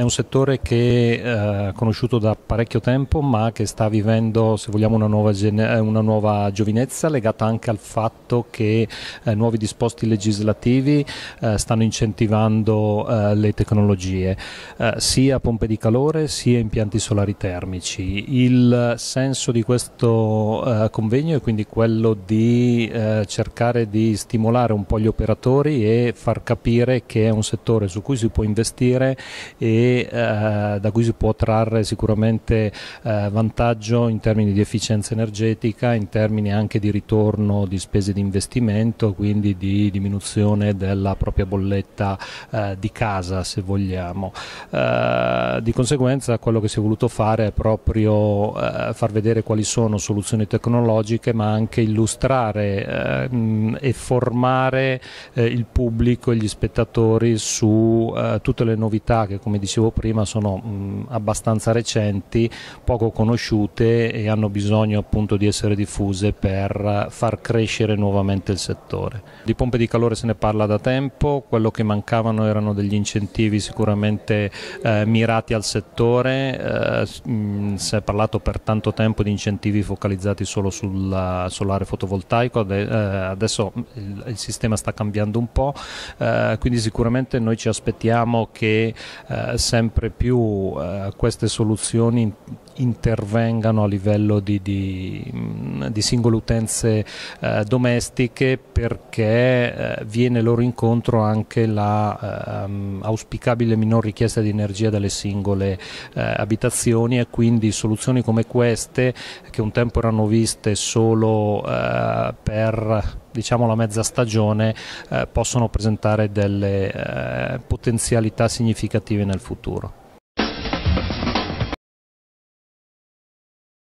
è un settore che eh, è conosciuto da parecchio tempo ma che sta vivendo se vogliamo una nuova, eh, una nuova giovinezza legata anche al fatto che eh, nuovi disposti legislativi eh, stanno incentivando eh, le tecnologie sia pompe di calore sia impianti solari termici. Il senso di questo convegno è quindi quello di cercare di stimolare un po' gli operatori e far capire che è un settore su cui si può investire e eh, da cui si può trarre sicuramente eh, vantaggio in termini di efficienza energetica, in termini anche di ritorno di spese di investimento, quindi di diminuzione della propria bolletta eh, di casa se vogliamo. Eh, di conseguenza quello che si è voluto fare è proprio eh, far vedere quali sono soluzioni tecnologiche ma anche illustrare eh, mh, e formare il pubblico e gli spettatori su tutte le novità che come dicevo dicevo prima sono mh, mm, abbastanza recenti, poco conosciute e hanno bisogno appunto di essere diffuse per far crescere nuovamente il settore. Di pompe di calore se ne parla da tempo, quello che mancavano erano degli incentivi sicuramente eh, mirati al settore, eh, mh, mm, si è parlato per tanto tempo di incentivi focalizzati solo sul solare fotovoltaico, De, eh, adesso mm, il, il, sistema sta cambiando un po', eh, quindi sicuramente noi ci aspettiamo che eh, sempre più eh, queste soluzioni intervengano a livello di, di, mm, di singole utenze eh, domestiche perché eh, viene loro incontro anche la ehm, auspicabile minor richiesta di energia dalle singole eh, abitazioni e quindi soluzioni come queste che un tempo erano viste solo eh, per diciamo la mezza stagione eh, possono presentare delle eh, potenzialità significative nel futuro.